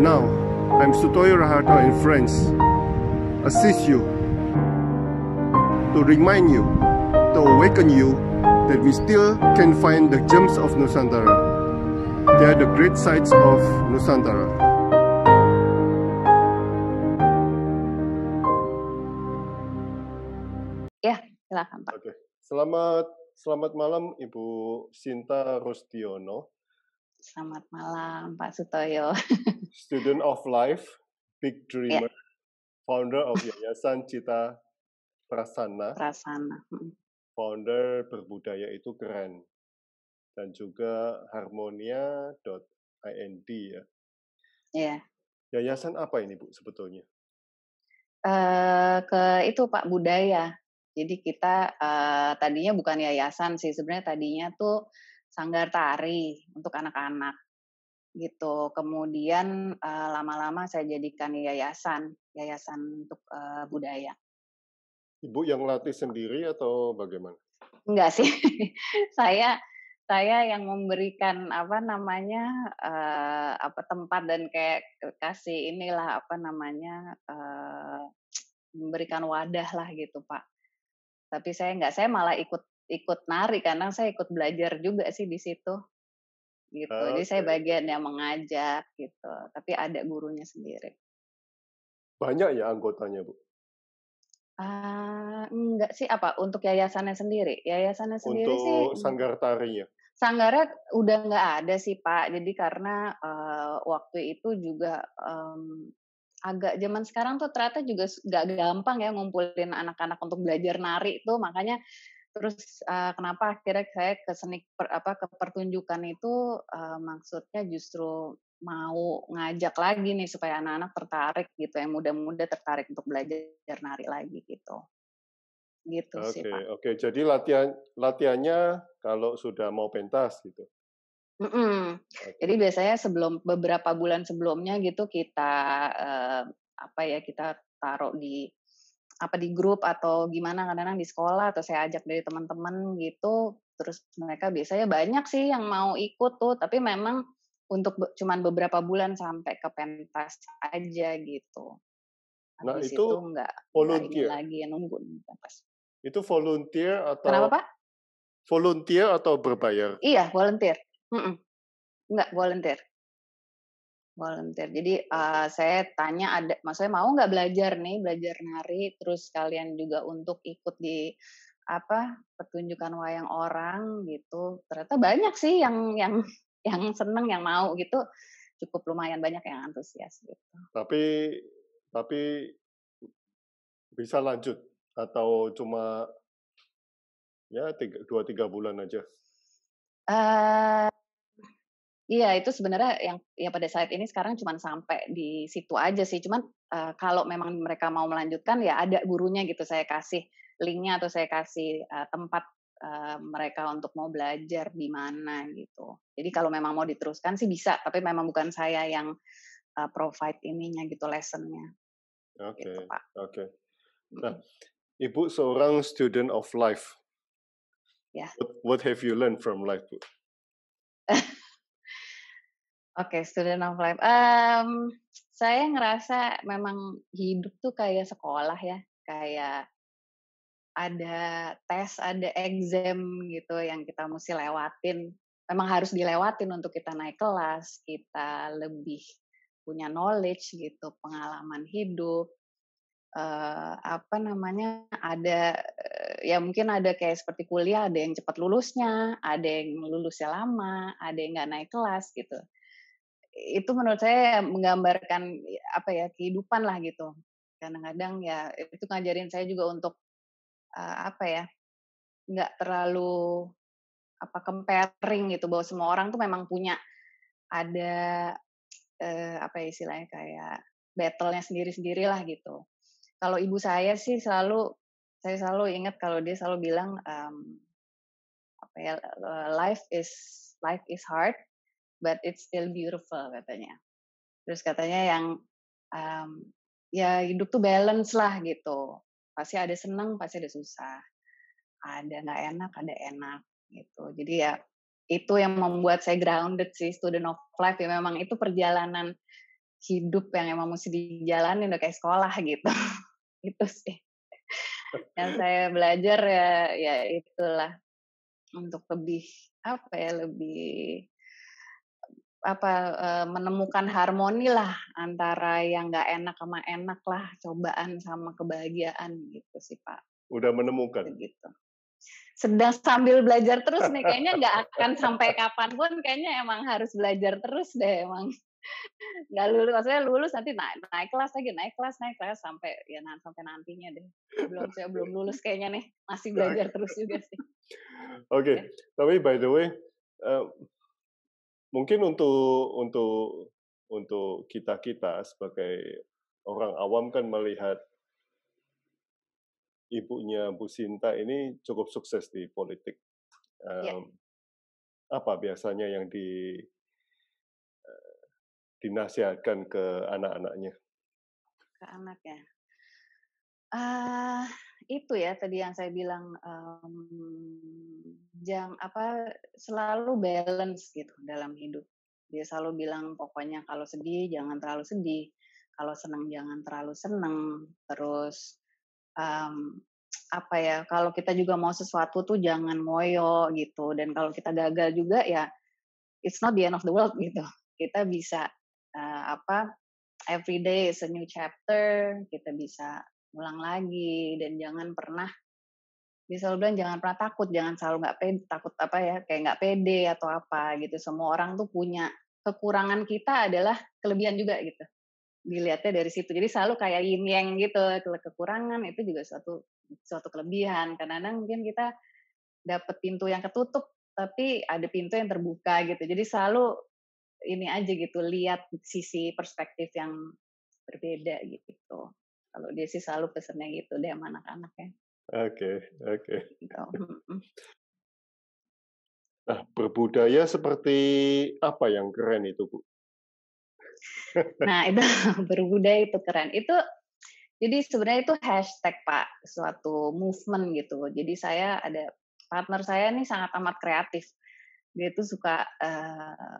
Now, I'm Sutoyo Rahata and friends assist you to remind you, to awaken you that we still can find the gems of Nusantara. They are the great sites of Nusantara. Ya, silakan Pak. Oke, selamat selamat malam Ibu Sinta Rustiono. Selamat malam Pak Sutoyo. student of life, big ya. dreamer, yeah. founder of Yayasan Cita Prasana. Prasana. Mm. Founder berbudaya itu keren. Dan juga harmonia.ind ya. Iya. Yayasan apa ini Bu sebetulnya? Uh, ke itu Pak Budaya. Jadi kita uh, tadinya bukan yayasan sih sebenarnya tadinya tuh sanggar tari untuk anak-anak gitu. Kemudian uh, lama-lama saya jadikan yayasan, yayasan untuk uh, budaya. Ibu yang latih sendiri atau bagaimana? Enggak sih, saya saya yang memberikan apa namanya uh, apa tempat dan kayak kasih inilah apa namanya uh, memberikan wadah lah gitu pak. Tapi saya enggak, saya malah ikut ikut nari karena saya ikut belajar juga sih di situ gitu. Okay. Jadi saya bagian yang mengajak gitu, tapi ada gurunya sendiri. Banyak ya anggotanya, Bu? Uh, enggak sih apa untuk yayasannya sendiri. Yayasannya sendiri sih Untuk sanggar tarinya? Sanggar Sanggarnya udah nggak ada sih, Pak. Jadi karena uh, waktu itu juga um, agak zaman sekarang tuh ternyata juga gak gampang ya ngumpulin anak-anak untuk belajar nari itu makanya terus uh, kenapa akhirnya saya ke seni per, apa ke pertunjukan itu uh, maksudnya justru mau ngajak lagi nih supaya anak-anak tertarik gitu yang muda-muda tertarik untuk belajar nari lagi gitu gitu okay, sih pak. Oke okay. jadi latihan latihannya kalau sudah mau pentas gitu. Mm -mm. Okay. Jadi biasanya sebelum beberapa bulan sebelumnya gitu kita eh, apa ya kita taruh di apa di grup atau gimana kadang-kadang di sekolah atau saya ajak dari teman-teman gitu terus mereka biasanya banyak sih yang mau ikut tuh tapi memang untuk be cuman beberapa bulan sampai ke pentas aja gitu. Nah, Habis nah, itu, itu enggak volunteer lagi, lagi nunggu pentas. Itu volunteer atau Kenapa, Pak? Volunteer atau berbayar? Iya, volunteer. Mm -mm. Enggak volunteer volunteer. Jadi uh, saya tanya ada, maksudnya mau nggak belajar nih belajar nari, terus kalian juga untuk ikut di apa pertunjukan wayang orang gitu. Ternyata banyak sih yang yang yang seneng yang mau gitu. Cukup lumayan banyak yang antusias gitu. Tapi tapi bisa lanjut atau cuma ya tiga, dua tiga bulan aja? Uh, Iya, itu sebenarnya yang ya pada saat ini sekarang cuma sampai di situ aja sih. Cuman uh, kalau memang mereka mau melanjutkan ya ada gurunya gitu. Saya kasih linknya atau saya kasih uh, tempat uh, mereka untuk mau belajar di mana gitu. Jadi kalau memang mau diteruskan sih bisa, tapi memang bukan saya yang uh, provide ininya gitu lessonnya. Oke, okay. gitu, Oke. Okay. Nah, Ibu seorang student of life. Ya. Yeah. What, what have you learned from life, Bu? Oke, student of life. Um, saya ngerasa memang hidup tuh kayak sekolah ya, kayak ada tes, ada exam gitu yang kita mesti lewatin. Memang harus dilewatin untuk kita naik kelas, kita lebih punya knowledge gitu, pengalaman hidup. Uh, apa namanya ada eh, ya mungkin ada kayak seperti kuliah ada yang cepat lulusnya ada yang lulusnya lama ada yang nggak naik kelas gitu itu menurut saya menggambarkan apa ya kehidupan lah gitu. Kadang-kadang ya itu ngajarin saya juga untuk uh, apa ya nggak terlalu apa comparing gitu bahwa semua orang tuh memang punya ada uh, apa ya istilahnya kayak battlenya sendiri-sendiri lah gitu. Kalau ibu saya sih selalu saya selalu ingat kalau dia selalu bilang um, apa ya life is life is hard but it's still beautiful katanya. Terus katanya yang um, ya hidup tuh balance lah gitu. Pasti ada seneng, pasti ada susah. Ada nggak enak, ada enak gitu. Jadi ya itu yang membuat saya grounded sih student of life ya memang itu perjalanan hidup yang emang mesti dijalani udah kayak sekolah gitu itu sih yang saya belajar ya ya itulah untuk lebih apa ya lebih apa menemukan harmoni lah antara yang nggak enak sama enak lah cobaan sama kebahagiaan gitu sih pak udah menemukan gitu sedang sambil belajar terus nih kayaknya nggak akan sampai kapanpun kayaknya emang harus belajar terus deh emang nggak lulus maksudnya lulus nanti naik, naik kelas lagi naik kelas naik kelas sampai ya nanti sampai nantinya deh belum saya belum lulus kayaknya nih masih belajar terus juga sih oke okay. Iya. okay. tapi by the way uh, mungkin untuk untuk untuk kita kita sebagai orang awam kan melihat ibunya Bu Sinta ini cukup sukses di politik. Um, Apa biasanya yang di eh, dinasihatkan ke anak-anaknya? Ke anaknya. Uh, ah, itu ya tadi yang saya bilang um, jam apa selalu balance gitu dalam hidup. Dia selalu bilang pokoknya kalau sedih jangan terlalu sedih, kalau senang jangan terlalu senang. Terus um, apa ya kalau kita juga mau sesuatu tuh jangan moyo gitu dan kalau kita gagal juga ya it's not the end of the world gitu. Kita bisa uh, apa every day is a new chapter, kita bisa ulang lagi dan jangan pernah dia selalu bilang jangan pernah takut, jangan selalu nggak pede, takut apa ya, kayak nggak pede atau apa gitu. Semua orang tuh punya kekurangan kita adalah kelebihan juga gitu. Dilihatnya dari situ. Jadi selalu kayak yin yang gitu, kekurangan itu juga suatu suatu kelebihan. Karena kadang mungkin kita dapet pintu yang ketutup, tapi ada pintu yang terbuka gitu. Jadi selalu ini aja gitu, lihat sisi perspektif yang berbeda gitu. Kalau dia sih selalu pesennya gitu deh sama anak-anaknya. Oke, oke. Gitu, nah, berbudaya seperti apa yang keren itu, Bu? nah, itu berbudaya itu keren. Itu jadi sebenarnya itu hashtag, Pak, suatu movement gitu. Jadi saya ada partner saya nih sangat amat kreatif. Dia itu suka uh,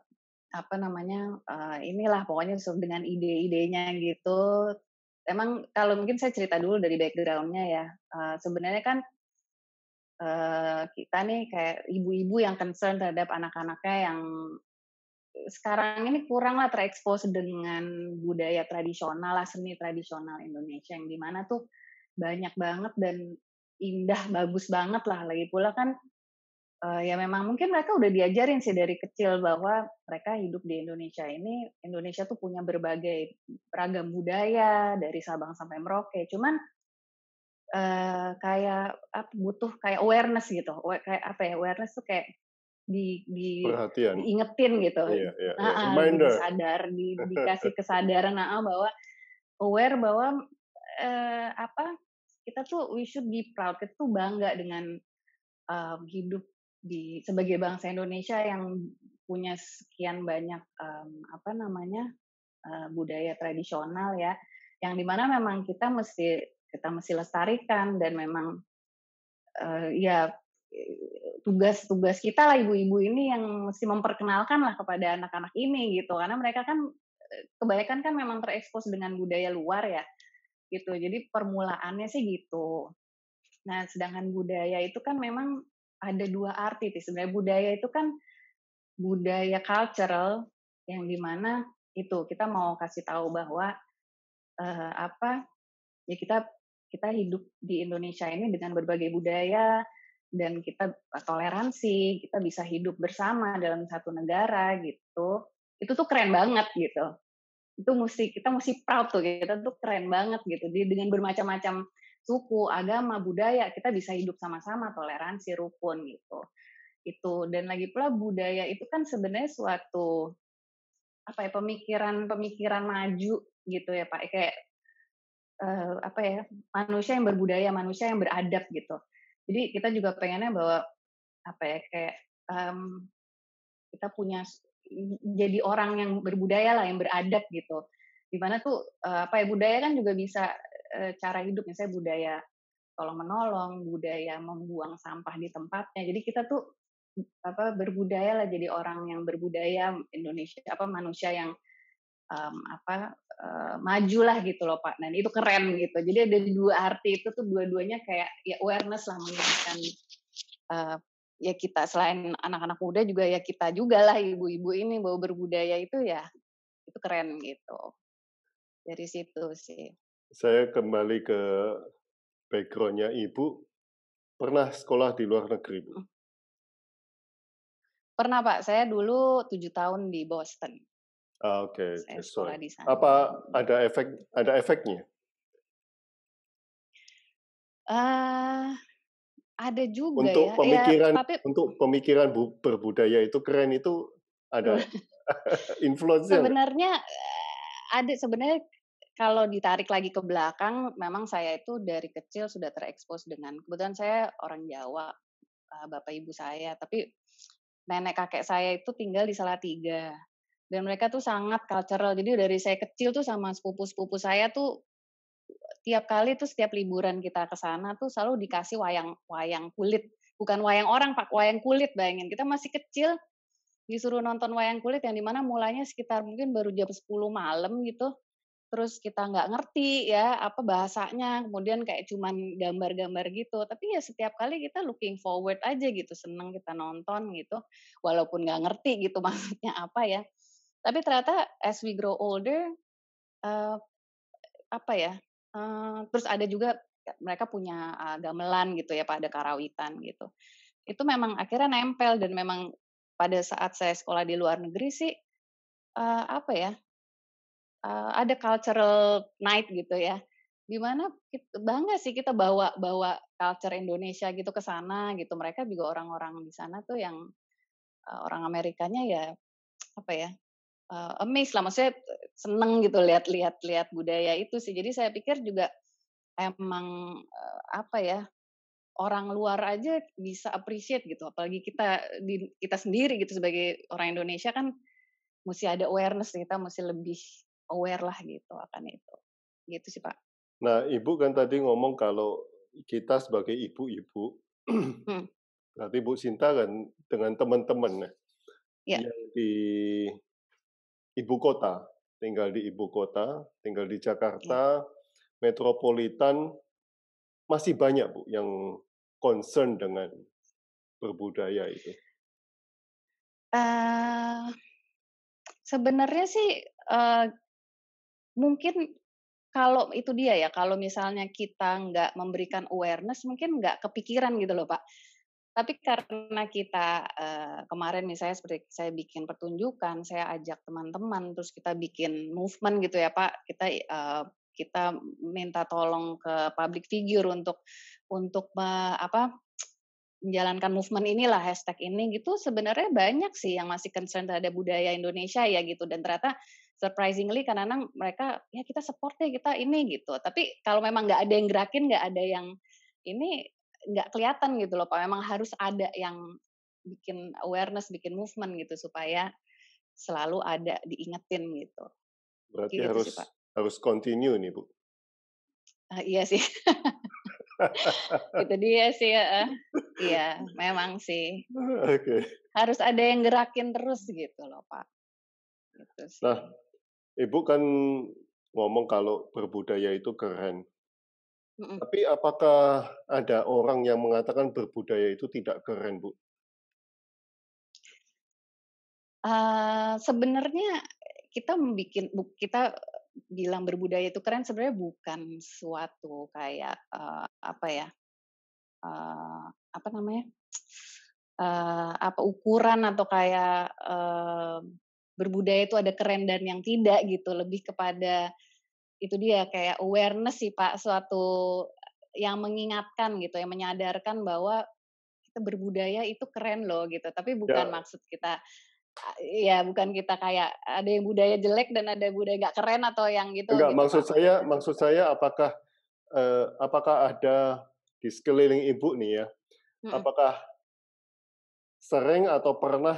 apa namanya? Uh, inilah pokoknya dengan ide-idenya gitu emang kalau mungkin saya cerita dulu dari backgroundnya ya. Uh, sebenarnya kan uh, kita nih kayak ibu-ibu yang concern terhadap anak-anaknya yang sekarang ini kurang lah terekspos dengan budaya tradisional lah seni tradisional Indonesia yang dimana tuh banyak banget dan indah bagus banget lah lagi pula kan uh, ya memang mungkin mereka udah diajarin sih dari kecil bahwa mereka hidup di Indonesia ini Indonesia tuh punya berbagai ragam budaya dari Sabang sampai Merauke cuman uh, kayak apa, butuh kayak awareness gitu kayak apa ya awareness tuh kayak di, di Perhatian. diingetin gitu iya, iya, nah, iya. sadar di, dikasih kesadaran nah, bahwa aware bahwa uh, apa kita tuh we should be proud kita tuh bangga dengan um, hidup di sebagai bangsa Indonesia yang punya sekian banyak um, apa namanya uh, budaya tradisional ya yang dimana memang kita mesti kita mesti lestarikan dan memang uh, ya tugas-tugas kita lah ibu-ibu ini yang mesti memperkenalkan lah kepada anak-anak ini gitu karena mereka kan kebanyakan kan memang terekspos dengan budaya luar ya gitu jadi permulaannya sih gitu nah sedangkan budaya itu kan memang ada dua arti sih sebenarnya budaya itu kan budaya cultural yang dimana itu kita mau kasih tahu bahwa uh, apa ya kita kita hidup di Indonesia ini dengan berbagai budaya dan kita toleransi kita bisa hidup bersama dalam satu negara gitu itu tuh keren banget gitu itu mesti kita mesti proud tuh kita tuh keren banget gitu dengan bermacam-macam suku, agama, budaya, kita bisa hidup sama-sama toleransi, rukun gitu. Itu dan lagi pula budaya itu kan sebenarnya suatu apa ya pemikiran-pemikiran maju gitu ya Pak. Kayak eh, apa ya? manusia yang berbudaya, manusia yang beradab gitu. Jadi kita juga pengennya bahwa apa ya kayak um, kita punya jadi orang yang berbudaya lah yang beradab gitu dimana tuh eh, apa ya budaya kan juga bisa Eh, cara hidup misalnya budaya tolong menolong, budaya membuang sampah di tempatnya. Jadi kita tuh apa berbudaya lah jadi orang yang berbudaya Indonesia apa manusia yang um, apa uh, majulah gitu loh Pak. dan itu keren gitu. Jadi ada dua arti itu tuh dua-duanya kayak ya awareness lah mengingatkan uh, eh, ya kita selain anak-anak muda juga ya kita juga lah ibu-ibu ini bahwa berbudaya itu ya itu keren gitu. Dari situ sih saya kembali ke backgroundnya Ibu. Pernah sekolah di luar negeri, Bu? Hmm. Pernah, Pak. Saya dulu tujuh tahun di Boston. Ah, Oke, okay. Apa ada efek ada efeknya? Uh, ada juga untuk ya. Iya, pemikiran, ya tapi... Untuk pemikiran bu, berbudaya itu keren itu ada hmm. influence. Sebenarnya eh, ada sebenarnya kalau ditarik lagi ke belakang, memang saya itu dari kecil sudah terekspos dengan kebetulan saya orang Jawa, eh, bapak ibu saya, tapi nenek kakek saya itu tinggal di Salatiga dan mereka tuh sangat cultural. Jadi dari saya kecil tuh sama sepupu-sepupu saya tuh tiap kali tuh setiap liburan kita ke sana tuh selalu dikasih wayang-wayang kulit, bukan wayang orang, Pak, wayang kulit bayangin. Kita masih kecil disuruh nonton wayang kulit yang dimana mulanya sekitar mungkin baru jam 10 malam gitu terus kita nggak ngerti ya apa bahasanya kemudian kayak cuman gambar-gambar gitu tapi ya setiap kali kita looking forward aja gitu seneng kita nonton gitu walaupun nggak ngerti gitu maksudnya apa ya tapi ternyata as we grow older uh, apa ya uh, terus ada juga mereka punya uh, gamelan gitu ya pada karawitan gitu itu memang akhirnya nempel dan memang pada saat saya sekolah di luar negeri sih uh, apa ya uh, ada cultural night gitu ya dimana kita, bangga sih kita bawa bawa culture Indonesia gitu ke sana gitu mereka juga orang-orang di sana tuh yang uh, orang Amerikanya ya apa ya uh, amazed lah maksudnya seneng gitu lihat-lihat lihat budaya itu sih jadi saya pikir juga emang uh, apa ya orang luar aja bisa appreciate gitu apalagi kita di kita sendiri gitu sebagai orang Indonesia kan mesti ada awareness kita mesti lebih aware lah gitu akan itu. Gitu sih Pak. Nah, Ibu kan tadi ngomong kalau kita sebagai ibu-ibu, hmm. berarti Ibu Sinta kan dengan teman-teman ya, ya. yang di ibu kota, tinggal di ibu kota, tinggal di Jakarta, ya. metropolitan, masih banyak Bu yang concern dengan berbudaya itu. Uh, sebenarnya sih uh, mungkin kalau itu dia ya, kalau misalnya kita nggak memberikan awareness, mungkin nggak kepikiran gitu loh Pak. Tapi karena kita uh, kemarin misalnya seperti saya bikin pertunjukan, saya ajak teman-teman, terus kita bikin movement gitu ya Pak. Kita kita minta tolong ke public figure untuk untuk apa menjalankan movement inilah hashtag ini gitu sebenarnya banyak sih yang masih concern terhadap budaya Indonesia ya gitu dan ternyata surprisingly karena kadang mereka ya kita support kita ini gitu tapi kalau memang nggak ada yang gerakin nggak ada yang ini nggak kelihatan gitu loh pak memang harus ada yang bikin awareness bikin movement gitu supaya selalu ada diingetin gitu berarti gitu harus sih, harus continue nih bu uh, iya sih itu dia sih ya iya memang sih okay. harus ada yang gerakin terus gitu loh pak Gitu nah, sih. Nah, Ibu kan ngomong kalau berbudaya itu keren. Mm-mm. Tapi apakah ada orang yang mengatakan berbudaya itu tidak keren, Bu? Uh, sebenarnya kita membuat kita bilang berbudaya itu keren sebenarnya bukan suatu kayak uh, apa ya uh, apa namanya uh, apa ukuran atau kayak uh, berbudaya itu ada keren dan yang tidak gitu lebih kepada itu dia kayak awareness sih Pak suatu yang mengingatkan gitu yang menyadarkan bahwa kita berbudaya itu keren loh gitu tapi ya. bukan ya. maksud kita ya bukan kita kayak ada yang budaya jelek dan ada budaya gak keren atau yang gitu. Enggak, gitu. maksud saya maksud saya apakah eh, apakah ada di sekeliling ibu nih ya, hmm. apakah sering atau pernah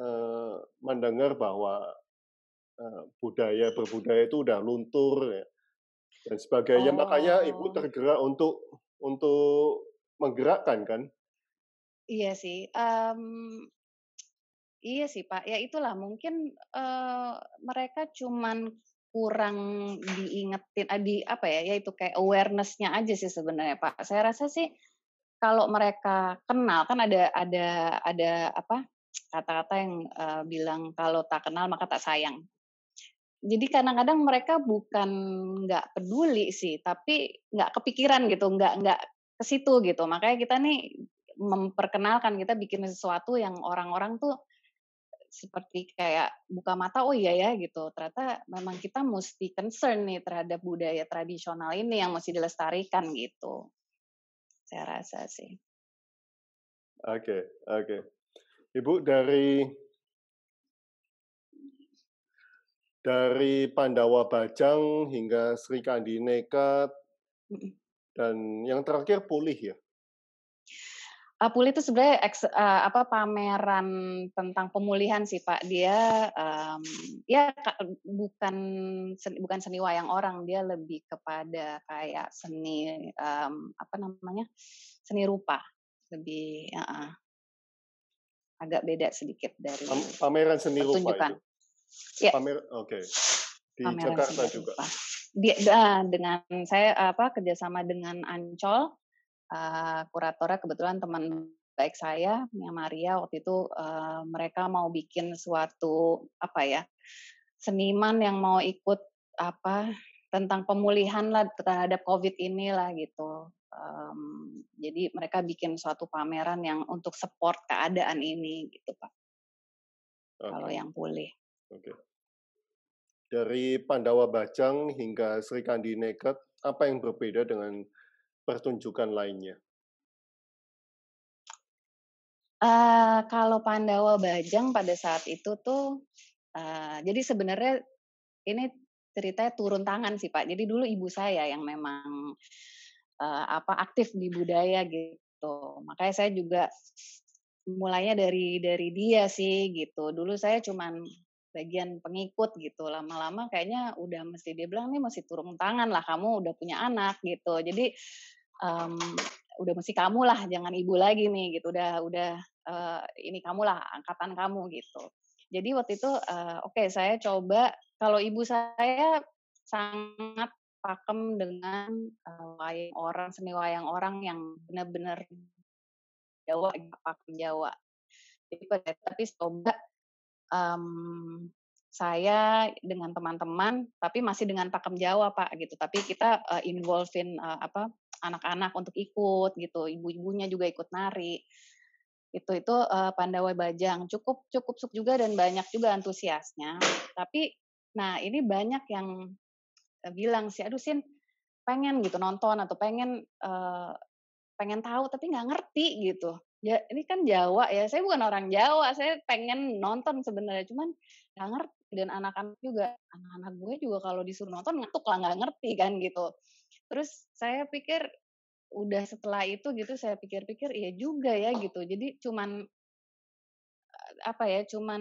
Eh, mendengar bahwa eh, budaya berbudaya itu udah luntur ya, dan sebagainya. Oh. Makanya ibu oh. tergerak untuk untuk menggerakkan kan? Iya sih. Um, iya sih Pak. Ya itulah mungkin uh, mereka cuman kurang diingetin di apa ya ya itu kayak awarenessnya aja sih sebenarnya Pak. Saya rasa sih kalau mereka kenal kan ada ada ada apa kata-kata yang uh, bilang kalau tak kenal maka tak sayang. Jadi kadang-kadang mereka bukan nggak peduli sih, tapi nggak kepikiran gitu, nggak nggak ke situ gitu. Makanya kita nih memperkenalkan kita bikin sesuatu yang orang-orang tuh seperti kayak buka mata oh iya ya gitu ternyata memang kita mesti concern nih terhadap budaya tradisional ini yang mesti dilestarikan gitu saya rasa sih oke okay, oke okay. Ibu dari dari Pandawa Bajang hingga Sri Kandi Nekat dan yang terakhir Pulih ya. Uh, Pulih itu sebenarnya uh, apa pameran tentang pemulihan sih Pak. Dia um, ya bukan seni, bukan seni wayang orang, dia lebih kepada kayak seni um, apa namanya? seni rupa lebih uh, agak beda sedikit dari pameran seni rupa itu. Ya. Pamer, oke. Okay. Di pameran Jakarta juga. Rupa. Di, dengan saya apa kerjasama dengan Ancol, uh, kuratornya kebetulan teman baik saya, Mia Maria waktu itu uh, mereka mau bikin suatu apa ya seniman yang mau ikut apa tentang pemulihan lah terhadap COVID inilah gitu. Um, jadi mereka bikin suatu pameran yang untuk support keadaan ini gitu Pak. Okay. Kalau yang boleh. Oke. Okay. Dari Pandawa Bajang hingga Sri Kandi Nekat, apa yang berbeda dengan pertunjukan lainnya? Uh, kalau Pandawa Bajang pada saat itu tuh, uh, jadi sebenarnya ini ceritanya turun tangan sih Pak. Jadi dulu ibu saya yang memang uh, apa aktif di budaya gitu. Makanya saya juga mulainya dari dari dia sih gitu. Dulu saya cuman bagian pengikut gitu. Lama-lama kayaknya udah mesti dia bilang nih masih turun tangan lah kamu udah punya anak gitu. Jadi um, udah mesti kamu lah jangan ibu lagi nih gitu. Udah udah uh, ini kamu lah angkatan kamu gitu. Jadi waktu itu uh, oke okay, saya coba kalau ibu saya sangat pakem dengan uh, wayang orang seni wayang orang yang benar-benar Jawa pakem Jawa jadi pada tapi coba um, saya dengan teman-teman tapi masih dengan pakem Jawa Pak gitu tapi kita uh, involvein uh, apa anak-anak untuk ikut gitu ibu-ibunya juga ikut nari itu itu uh, Pandawa Bajang cukup cukup suk juga dan banyak juga antusiasnya tapi nah ini banyak yang Eh, bilang sih, aduh Sin, pengen gitu nonton atau pengen uh, pengen tahu tapi nggak ngerti gitu. Ya ini kan Jawa ya, saya bukan orang Jawa, saya pengen nonton sebenarnya, cuman nggak ngerti dan anak-anak juga anak-anak gue juga kalau disuruh nonton ngantuk lah nggak ngerti kan gitu. Terus saya pikir udah setelah itu gitu saya pikir-pikir iya juga ya gitu. Jadi cuman eh, apa ya cuman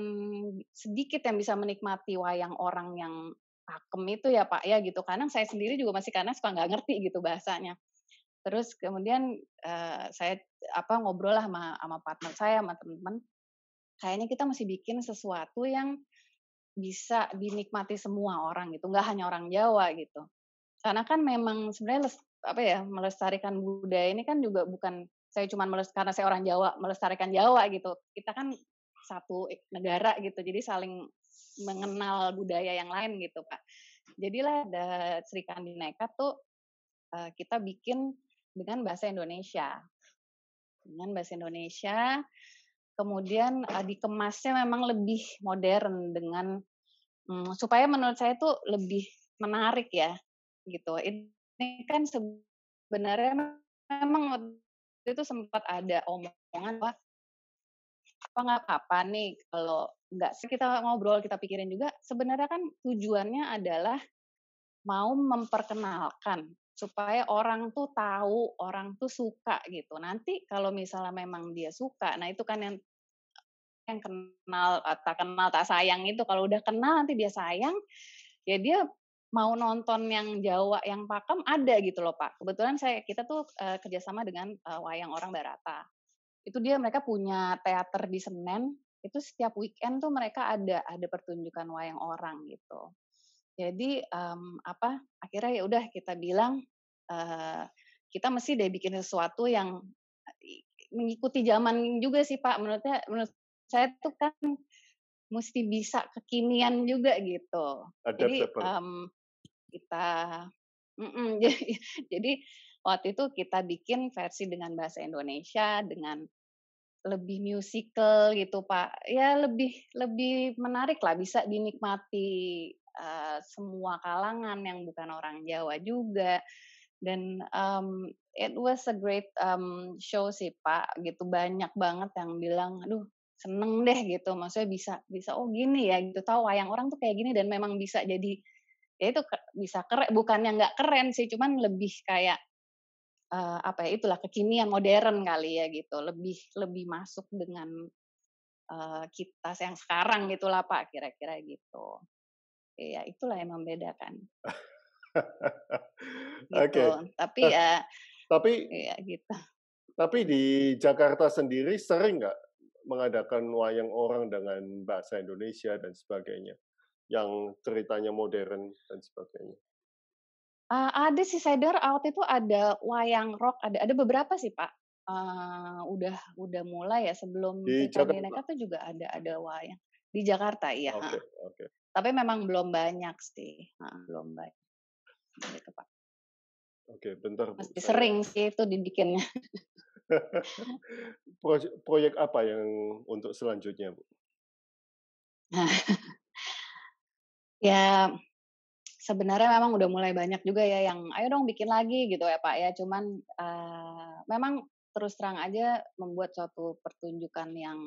sedikit yang bisa menikmati wayang orang yang pakem itu ya Pak ya gitu. kadang saya sendiri juga masih karena suka nggak ngerti gitu bahasanya. Terus kemudian uh, saya apa ngobrol lah sama, sama partner saya sama teman-teman. Kayaknya kita mesti bikin sesuatu yang bisa dinikmati semua orang gitu, nggak hanya orang Jawa gitu. Karena kan memang sebenarnya les, apa ya melestarikan budaya ini kan juga bukan saya cuma karena saya orang Jawa melestarikan Jawa gitu. Kita kan satu negara gitu, jadi saling mengenal budaya yang lain gitu Pak. Jadilah ada Sri Kandi Nekat tuh eh, kita bikin dengan bahasa Indonesia. Dengan bahasa Indonesia, kemudian eh, dikemasnya memang lebih modern dengan hmm, supaya menurut saya itu lebih menarik ya gitu. Ini kan sebenarnya memang waktu itu sempat ada omongan bahwa apa apa nggak apa nih kalau nggak sih kita ngobrol kita pikirin juga sebenarnya kan tujuannya adalah mau memperkenalkan supaya orang tuh tahu orang tuh suka gitu nanti kalau misalnya memang dia suka nah itu kan yang yang kenal tak kenal tak sayang itu kalau udah kenal nanti dia sayang ya dia mau nonton yang Jawa yang pakem ada gitu loh Pak. Kebetulan saya kita tuh uh, kerjasama dengan uh, wayang orang Barata itu dia mereka punya teater di Senen itu setiap weekend tuh mereka ada ada pertunjukan wayang orang gitu jadi um, apa akhirnya ya udah kita bilang uh, kita mesti deh bikin sesuatu yang mengikuti zaman juga sih pak menurutnya menurut saya tuh kan mesti bisa kekinian juga gitu Adaptable. Mmm, jadi um, kita mm -mm, jadi waktu itu kita bikin versi dengan bahasa Indonesia dengan lebih musical gitu pak ya lebih lebih menarik lah bisa dinikmati uh, semua kalangan yang bukan orang Jawa juga dan um, it was a great um, show sih pak gitu banyak banget yang bilang aduh seneng deh gitu maksudnya bisa bisa oh gini ya gitu tahu wayang orang tuh kayak gini dan memang bisa jadi ya itu bisa keren bukan yang nggak keren sih cuman lebih kayak uh, apa ya itulah kekinian modern kali ya gitu lebih lebih masuk dengan uh, kita yang sekarang gitulah pak kira-kira gitu ya itulah yang membedakan gitu. oke okay. tapi ya tapi ya gitu tapi di Jakarta sendiri sering nggak mengadakan wayang orang dengan bahasa Indonesia dan sebagainya yang ceritanya modern dan sebagainya Uh, ada sih Cider waktu itu ada wayang rock, ada ada beberapa sih Pak. Uh, udah udah mulai ya sebelum di Jakarta tuh juga ada ada wayang di Jakarta iya. okay, Okay. Tapi memang belum banyak sih, belum banyak. Gitu, Pak. Oke okay, bentar. Pasti sering sih itu dibikinnya. proyek, proyek apa yang untuk selanjutnya Bu? ya sebenarnya memang udah mulai banyak juga ya yang ayo dong bikin lagi gitu ya Pak ya. Cuman uh, memang terus terang aja membuat suatu pertunjukan yang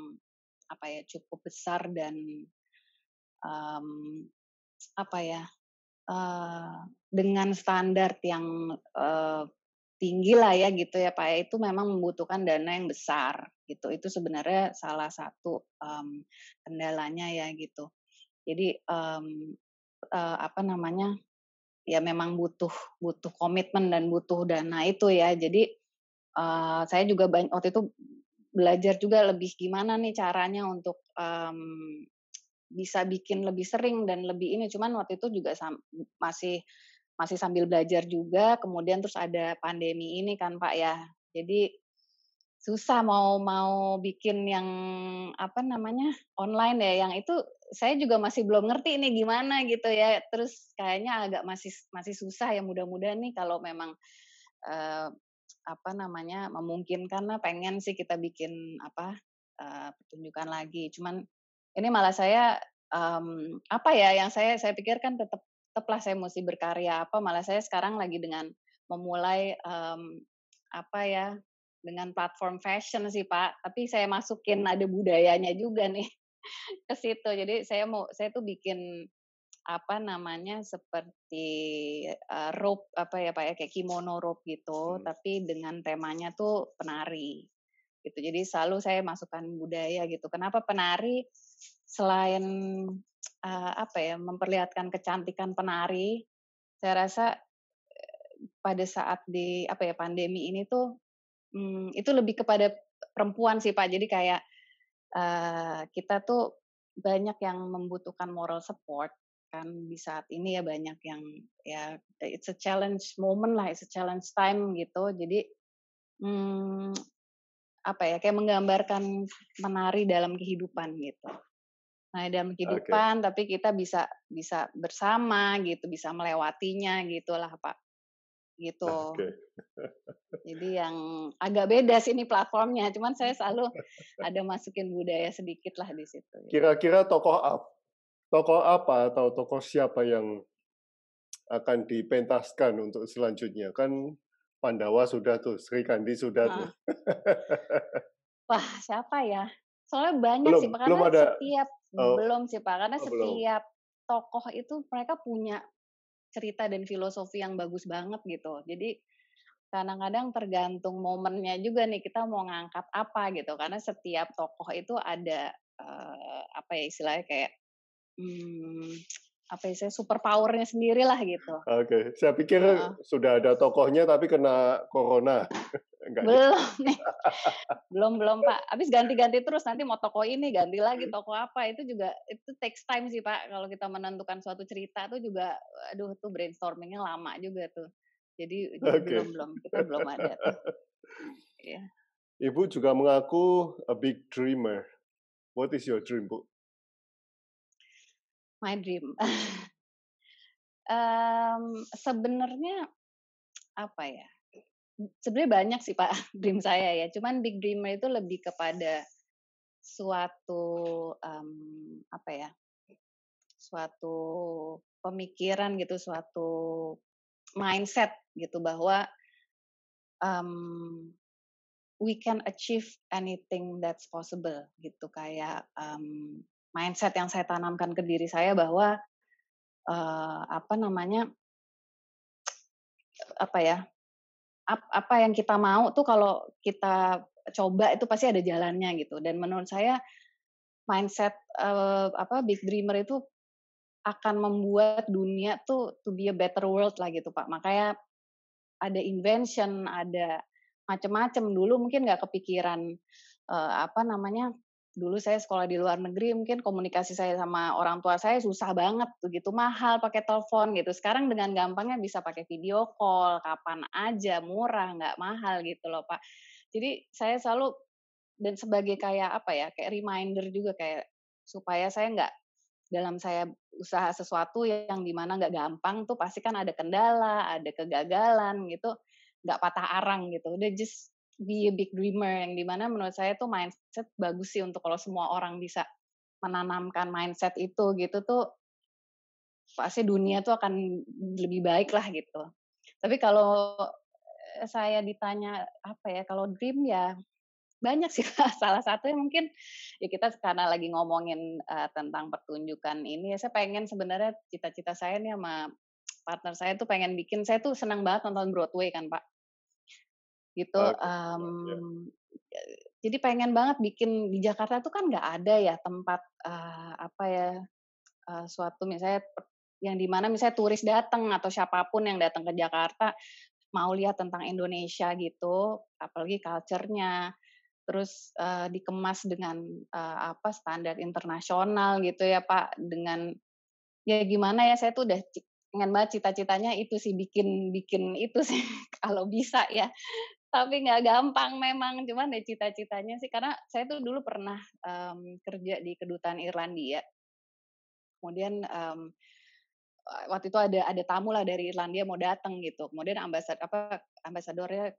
apa ya cukup besar dan um, apa ya uh, dengan standar yang uh, tinggi lah ya gitu ya Pak ya itu memang membutuhkan dana yang besar gitu itu sebenarnya salah satu um, kendalanya ya gitu jadi um, uh, apa namanya ya memang butuh butuh komitmen dan butuh dana itu ya jadi uh, saya juga banyak waktu itu belajar juga lebih gimana nih caranya untuk um, bisa bikin lebih sering dan lebih ini cuman waktu itu juga sam masih masih sambil belajar juga kemudian terus ada pandemi ini kan pak ya jadi susah mau mau bikin yang apa namanya online ya yang itu saya juga masih belum ngerti ini gimana gitu ya terus kayaknya agak masih masih susah ya mudah-mudahan nih kalau memang eh, apa namanya memungkinkan lah pengen sih kita bikin apa eh, pertunjukan lagi cuman ini malah saya um, apa ya yang saya saya pikirkan tetap tetaplah saya mesti berkarya apa malah saya sekarang lagi dengan memulai um, apa ya dengan platform fashion sih Pak, tapi saya masukin ada budayanya juga nih ke situ. Jadi saya mau saya tuh bikin apa namanya seperti uh, rope apa ya Pak ya kayak kimono rope gitu, hmm. tapi dengan temanya tuh penari. Gitu. Jadi selalu saya masukkan budaya gitu. Kenapa penari selain uh, apa ya memperlihatkan kecantikan penari, saya rasa eh, pada saat di apa ya pandemi ini tuh hmm, itu lebih kepada perempuan sih Pak. Jadi kayak uh, kita tuh banyak yang membutuhkan moral support kan di saat ini ya banyak yang ya it's a challenge moment lah, it's a challenge time gitu. Jadi hmm, apa ya kayak menggambarkan menari dalam kehidupan gitu. Nah, dalam ah, kehidupan okay. tapi kita bisa bisa bersama gitu, bisa melewatinya gitulah, Pak gitu. Okay. Jadi yang agak beda sih ini platformnya, cuman saya selalu ada masukin budaya sedikit lah di situ. Gitu. Kira-kira tokoh apa? Tokoh apa atau tokoh siapa yang akan dipentaskan untuk selanjutnya? Kan Pandawa sudah tuh, Sri Kandi sudah nah. tuh. Wah, siapa ya? Soalnya banyak belum, sih, karena belum ada, setiap oh, belum sih Pak, karena oh, setiap belum. tokoh itu mereka punya cerita dan filosofi yang bagus banget gitu. Jadi kadang-kadang tergantung momennya juga nih kita mau ngangkat apa gitu karena setiap tokoh itu ada uh, apa ya istilahnya kayak hmm, apa ya saya super powernya sendiri lah gitu. Oke, okay. saya pikir uh, sudah ada tokohnya tapi kena corona. Enggak gitu. belum nih. belum belum Pak. abis ganti-ganti terus nanti mau toko ini ganti lagi hmm. toko apa itu juga itu takes time sih Pak. Kalau kita menentukan suatu cerita tuh juga aduh tuh brainstormingnya lama juga tuh. Jadi, okay. belum belum kita belum ada tuh. ya Ibu juga mengaku a big dreamer. What is your dream, Bu? My dream. um, sebenarnya apa ya? sebenarnya banyak sih Pak dream saya ya. Cuman big dreamer itu lebih kepada suatu um, apa ya? suatu pemikiran gitu, suatu mindset gitu bahwa um, we can achieve anything that's possible gitu kayak um, mindset yang saya tanamkan ke diri saya bahwa uh, apa namanya apa ya apa yang kita mau tuh kalau kita coba itu pasti ada jalannya gitu dan menurut saya mindset uh, apa big dreamer itu akan membuat dunia tuh to be a better world lah gitu Pak makanya ada invention ada macam-macam dulu mungkin nggak kepikiran uh, apa namanya dulu saya sekolah di luar negeri mungkin komunikasi saya sama orang tua saya susah banget begitu mahal pakai telepon gitu sekarang dengan gampangnya bisa pakai video call kapan aja murah nggak mahal gitu loh pak jadi saya selalu dan sebagai kayak apa ya kayak reminder juga kayak supaya saya nggak dalam saya usaha sesuatu yang dimana nggak gampang tuh pasti kan ada kendala ada kegagalan gitu nggak patah arang gitu udah just be a big dreamer yang dimana menurut saya tuh mindset bagus sih untuk kalau semua orang bisa menanamkan mindset itu gitu tuh pasti dunia tuh akan lebih baik lah gitu. Tapi kalau eh, saya ditanya apa ya kalau dream ya banyak sih salah satu yang mungkin ya kita karena lagi ngomongin uh, tentang pertunjukan ini ya saya pengen sebenarnya cita-cita saya nih sama partner saya tuh pengen bikin saya tuh senang banget nonton Broadway kan pak gitu. Okay. Um, yeah. Jadi pengen banget bikin di Jakarta tuh kan nggak ada ya tempat uh, apa ya uh, suatu misalnya yang dimana misalnya turis datang atau siapapun yang datang ke Jakarta mau lihat tentang Indonesia gitu, apalagi culture-nya, terus uh, dikemas dengan uh, apa standar internasional gitu ya Pak, dengan ya gimana ya saya tuh udah pengen banget cita-citanya itu sih bikin bikin itu sih kalau bisa ya tapi nggak gampang memang cuman deh ya cita-citanya sih karena saya tuh dulu pernah um, kerja di kedutaan Irlandia kemudian um, waktu itu ada ada tamu lah dari Irlandia mau datang gitu kemudian ambasad apa ambasadornya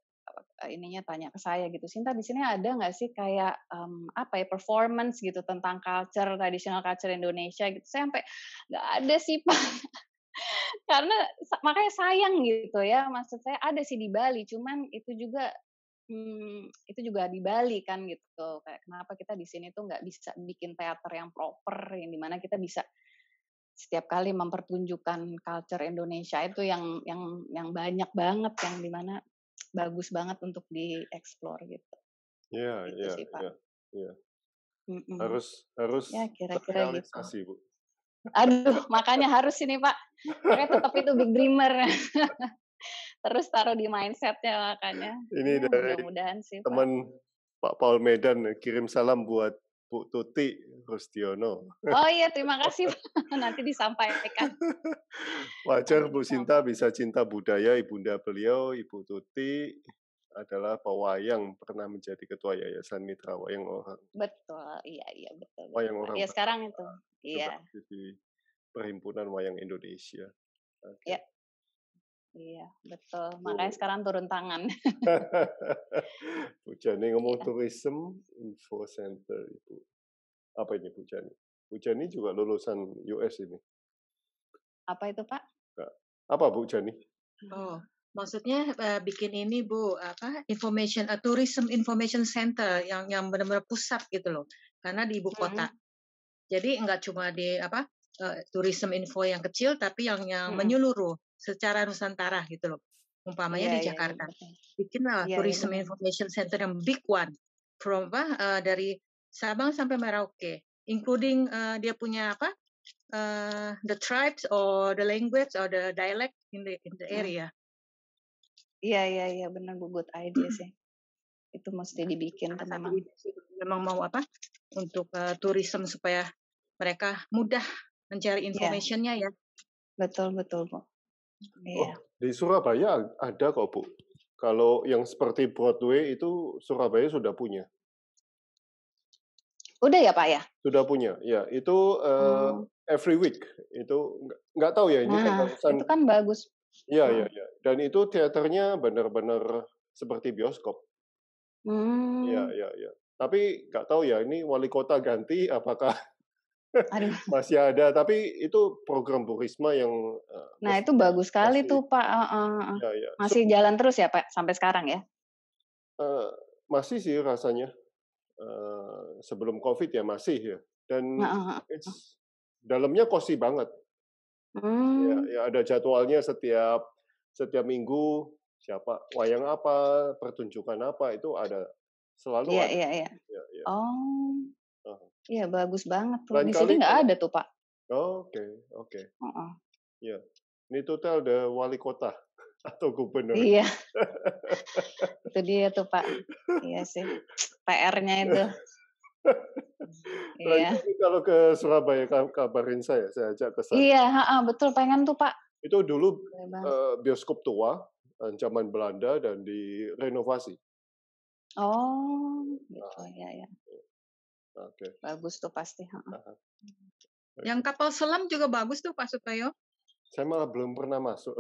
eh, ininya tanya ke saya gitu Sinta di sini ada nggak sih kayak um, apa ya performance gitu tentang culture tradisional culture Indonesia gitu saya sampai nggak ada sih pak karena makanya sayang gitu ya maksud saya ada sih di Bali cuman itu juga hmm, itu juga di Bali kan gitu kayak kenapa kita di sini tuh nggak bisa bikin teater yang proper yang dimana kita bisa setiap kali mempertunjukkan culture Indonesia itu yang yang yang banyak banget yang dimana bagus banget untuk dieksplor gitu. Iya, gitu iya, iya, iya. Harus harus ya, kira -kira realisasi, gitu. Bu. Aduh, makanya harus ini Pak. Makanya tetap itu big dreamer. Terus taruh di mindsetnya makanya. Ini ya, dari mudah-mudahan sih. Teman Pak. Pak Paul Medan kirim salam buat Bu Tuti Rustiono. Oh iya, terima kasih. Nanti disampaikan. Wajar Bu Sinta bisa cinta budaya ibunda beliau, Ibu Tuti adalah pewayang pernah menjadi ketua yayasan Mitra Wayang Orang. Betul, iya iya betul. Wayang Orang. Ya sekarang itu. Iya. aktif di Perhimpunan Wayang Indonesia. Okay. Iya. Yeah. Iya, betul. Makanya sekarang turun tangan. Bu Jani ngomong iya. tourism info center itu. Apa ini Bu Jani? Bu Jani juga lulusan US ini. Apa itu, Pak? Apa Bu Jani? Oh, maksudnya uh, bikin ini Bu, apa? Information uh, tourism information center yang yang benar-benar pusat gitu loh. Karena di ibu kota. Hmm. Jadi nggak cuma di apa uh, tourism info yang kecil, tapi yang yang hmm. menyeluruh secara Nusantara gitu loh. Umpamanya yeah, di iya, iya, Jakarta, yeah, yeah. bikinlah yeah, iya, tourism yeah. information center yang big one, from apa uh, dari Sabang sampai Merauke, including uh, dia punya apa uh, the tribes or the language or the dialect in the in the hmm. area. Iya yeah, iya yeah, iya yeah, benar bu good idea sih. Itu mesti nah, dibikin teman-teman memang mau apa untuk uh, tourism supaya mereka mudah mencari iya. informasinya yeah. ya. Betul betul bu. Hmm. Iya. Oh, di Surabaya ada kok bu. Kalau yang seperti Broadway itu Surabaya sudah punya. Udah ya pak ya? Sudah punya, ya itu uh, hmm. every week itu nggak tahu ya ini nah, kan itu kan bagus. ya iya ya iya dan itu teaternya benar-benar seperti bioskop. Hmm. Ya ya ya tapi nggak tahu ya ini wali kota ganti apakah masih ada. Tapi itu program Bu Risma yang. Eh, nah itu bagus sekali masih, tuh Pak. Uh, uh, ya, ya. Masih so, jalan terus ya Pak sampai sekarang ya? Uh, masih sih rasanya. Uh, sebelum COVID ya masih ya. Dan uh, uh, uh. dalamnya kosi banget. Ya, hmm. Ya, ya ada jadwalnya setiap setiap minggu siapa wayang apa pertunjukan apa itu ada Selalu iya, ada. Iya, iya. Ya, Oh. Iya, uh -huh. bagus banget tuh. Di sini nggak ada tuh, Pak. Oke, oh, oke. Okay, okay. uh -uh. Ya. Ini total ada wali kota atau gubernur. Iya. itu dia tuh, Pak. Iya sih. PR-nya itu. Lagi iya. kalau ke Surabaya kabarin saya, saya ajak ke sana. Iya, ha -ha, betul pengen tuh Pak. Itu dulu uh, bioskop tua, zaman Belanda dan direnovasi. Oh, gitu nah, ya ya. Gitu. Oke. Bagus tuh pasti, nah, hmm. Yang kapal selam juga bagus tuh Pak Sutoyo. Saya malah belum pernah masuk.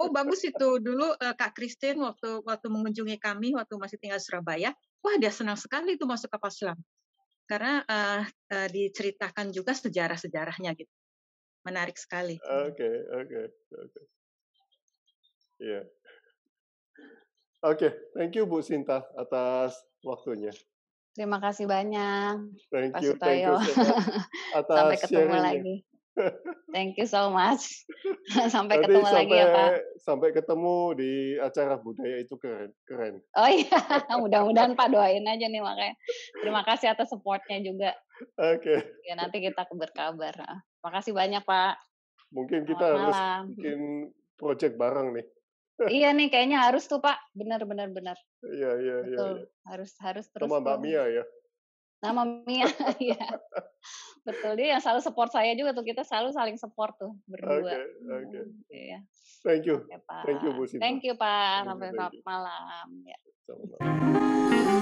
Oh bagus itu dulu uh, Kak Christine waktu waktu mengunjungi kami waktu masih tinggal Surabaya, wah dia senang sekali itu masuk kapal selam karena uh, uh, diceritakan juga sejarah sejarahnya gitu, menarik sekali. Oke, oke, oke. Iya. Oke, okay. thank you Bu Sinta atas waktunya. Terima kasih banyak. Thank Pak you, Sutayo. thank you. Atas sampai ketemu lagi. Thank you so much. sampai Nanti ketemu sampai, lagi ya Pak. Sampai ketemu di acara budaya itu keren. keren. Oh iya, mudah-mudahan Pak doain aja nih makanya. Terima kasih atas supportnya juga. Oke. Okay. Ya nanti kita berkabar. Terima kasih banyak Pak. Mungkin kita Selamat harus bikin project bareng nih iya nih kayaknya harus tuh Pak. Benar benar benar. Iya iya iya. iya. Harus harus terus. Sama Mbak Mia ya. Nama Mia, iya. Betul, dia yang selalu support saya juga tuh. Kita selalu saling support tuh, berdua. Oke, okay, oke. Okay. Hmm, iya. Thank you. Okay, Pak. Thank you, Bu Sinta. Thank you, Pak. Sampai selamat malam. Ya. sama